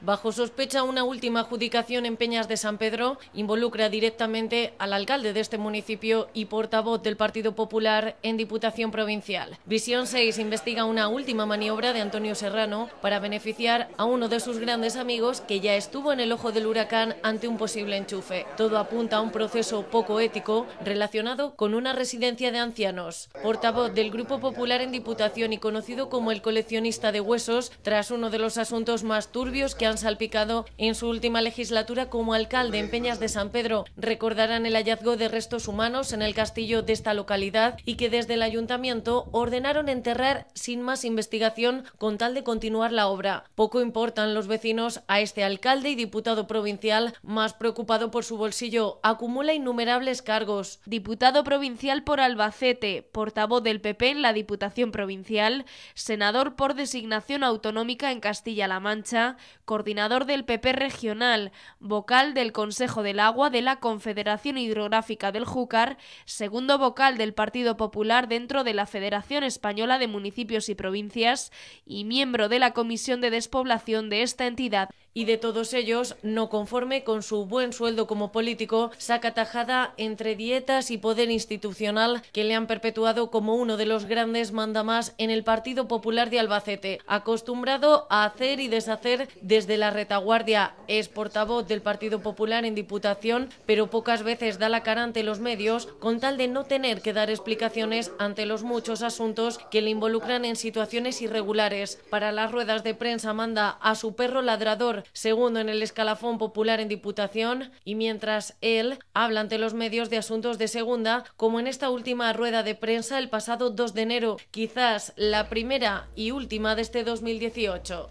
Bajo sospecha, una última adjudicación en Peñas de San Pedro involucra directamente al alcalde de este municipio y portavoz del Partido Popular en Diputación Provincial. Visión 6 investiga una última maniobra de Antonio Serrano para beneficiar a uno de sus grandes amigos que ya estuvo en el ojo del huracán ante un posible enchufe. Todo apunta a un proceso poco ético relacionado con una residencia de ancianos. Portavoz del Grupo Popular en Diputación y conocido como el coleccionista de huesos, tras uno de los asuntos más turbios que salpicado en su última legislatura como alcalde en Peñas de San Pedro. Recordarán el hallazgo de restos humanos en el castillo de esta localidad y que desde el ayuntamiento ordenaron enterrar sin más investigación con tal de continuar la obra. Poco importan los vecinos a este alcalde y diputado provincial más preocupado por su bolsillo. Acumula innumerables cargos. Diputado provincial por Albacete, portavoz del PP en la Diputación Provincial, senador por designación autonómica en Castilla-La Mancha, con coordinador del PP regional, vocal del Consejo del Agua de la Confederación Hidrográfica del Júcar, segundo vocal del Partido Popular dentro de la Federación Española de Municipios y Provincias y miembro de la Comisión de Despoblación de esta entidad y de todos ellos, no conforme con su buen sueldo como político, saca tajada entre dietas y poder institucional que le han perpetuado como uno de los grandes mandamás en el Partido Popular de Albacete, acostumbrado a hacer y deshacer desde la retaguardia. Es portavoz del Partido Popular en Diputación, pero pocas veces da la cara ante los medios con tal de no tener que dar explicaciones ante los muchos asuntos que le involucran en situaciones irregulares. Para las ruedas de prensa manda a su perro ladrador segundo en el escalafón popular en Diputación, y mientras él habla ante los medios de asuntos de segunda, como en esta última rueda de prensa el pasado 2 de enero, quizás la primera y última de este 2018.